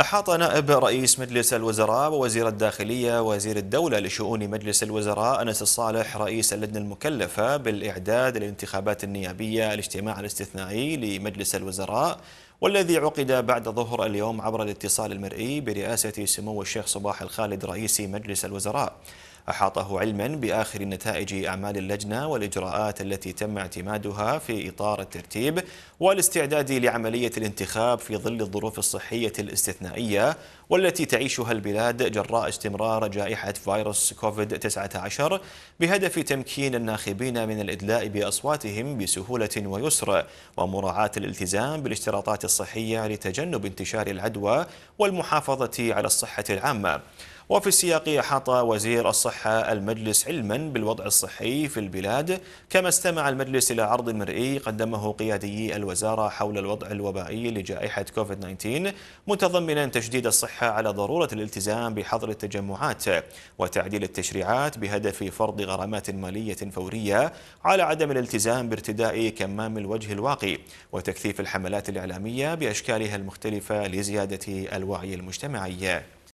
أحاط نائب رئيس مجلس الوزراء ووزير الداخلية وزير الدولة لشؤون مجلس الوزراء أنس الصالح رئيس اللجنة المكلفة بالإعداد للانتخابات النيابية الاجتماع الاستثنائي لمجلس الوزراء والذي عقد بعد ظهر اليوم عبر الاتصال المرئي برئاسة سمو الشيخ صباح الخالد رئيس مجلس الوزراء أحاطه علما بآخر نتائج أعمال اللجنة والإجراءات التي تم اعتمادها في إطار الترتيب والاستعداد لعملية الانتخاب في ظل الظروف الصحية الاستثنائية والتي تعيشها البلاد جراء استمرار جائحة فيروس كوفيد-19 بهدف تمكين الناخبين من الإدلاء بأصواتهم بسهولة ويسر ومراعاة الالتزام بالاشتراطات الصحية لتجنب انتشار العدوى والمحافظة على الصحة العامة وفي السياق أحاط وزير الصحة المجلس علما بالوضع الصحي في البلاد كما استمع المجلس إلى عرض مرئي قدمه قيادي الوزارة حول الوضع الوبائي لجائحة كوفيد 19 متضمنا تشديد الصحة على ضرورة الالتزام بحظر التجمعات وتعديل التشريعات بهدف فرض غرامات مالية فورية على عدم الالتزام بارتداء كمام الوجه الواقي وتكثيف الحملات الإعلامية بأشكالها المختلفة لزيادة الوعي المجتمعي